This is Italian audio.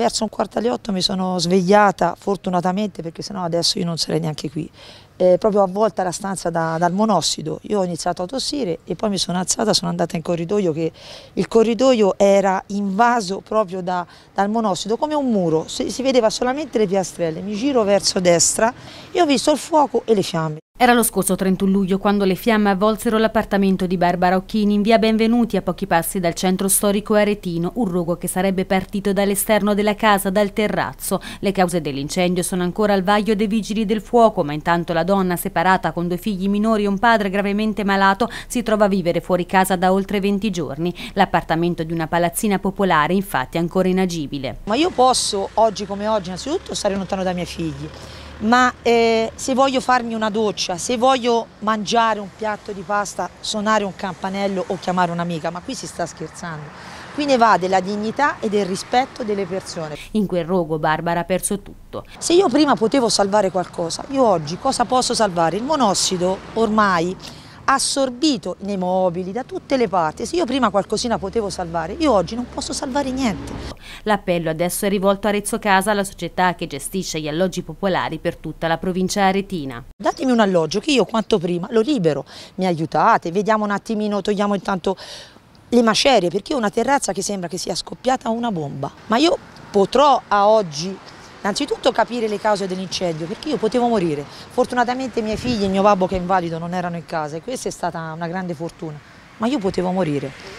verso un quarto alle otto mi sono svegliata, fortunatamente perché sennò adesso io non sarei neanche qui, eh, proprio avvolta la stanza da, dal monossido. Io ho iniziato a tossire e poi mi sono alzata, sono andata in corridoio che il corridoio era invaso proprio da, dal monossido, come un muro, si, si vedeva solamente le piastrelle. Mi giro verso destra e ho visto il fuoco e le fiamme. Era lo scorso 31 luglio quando le fiamme avvolsero l'appartamento di Barbara Occhini in via Benvenuti a pochi passi dal centro storico aretino, un rogo che sarebbe partito dall'esterno della casa, dal terrazzo. Le cause dell'incendio sono ancora al vaglio dei vigili del fuoco, ma intanto la donna, separata con due figli minori e un padre gravemente malato, si trova a vivere fuori casa da oltre 20 giorni. L'appartamento di una palazzina popolare infatti è ancora inagibile. Ma io posso, oggi come oggi innanzitutto, stare lontano da miei figli ma eh, se voglio farmi una doccia, se voglio mangiare un piatto di pasta, suonare un campanello o chiamare un'amica, ma qui si sta scherzando. Qui ne va della dignità e del rispetto delle persone. In quel rogo Barbara ha perso tutto. Se io prima potevo salvare qualcosa, io oggi cosa posso salvare? Il monossido ormai assorbito nei mobili, da tutte le parti. Se io prima qualcosina potevo salvare, io oggi non posso salvare niente. L'appello adesso è rivolto a Rezzo Casa, la società che gestisce gli alloggi popolari per tutta la provincia aretina. Datemi un alloggio che io quanto prima lo libero, mi aiutate, vediamo un attimino, togliamo intanto le macerie, perché ho una terrazza che sembra che sia scoppiata una bomba, ma io potrò a oggi Innanzitutto capire le cause dell'incendio, perché io potevo morire. Fortunatamente i miei figli e mio babbo che è invalido non erano in casa e questa è stata una grande fortuna, ma io potevo morire.